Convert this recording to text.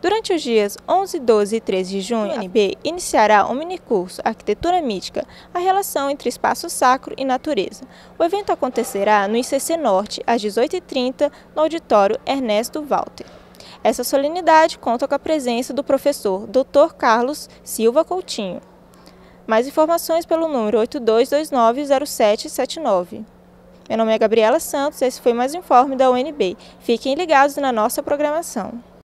Durante os dias 11, 12 e 13 de junho, a UNB iniciará um minicurso Arquitetura Mítica, a relação entre espaço sacro e natureza. O evento acontecerá no ICC Norte, às 18h30, no auditório Ernesto Walter. Essa solenidade conta com a presença do professor Dr. Carlos Silva Coutinho. Mais informações pelo número 82290779. Meu nome é Gabriela Santos, esse foi mais um informe da UNB. Fiquem ligados na nossa programação.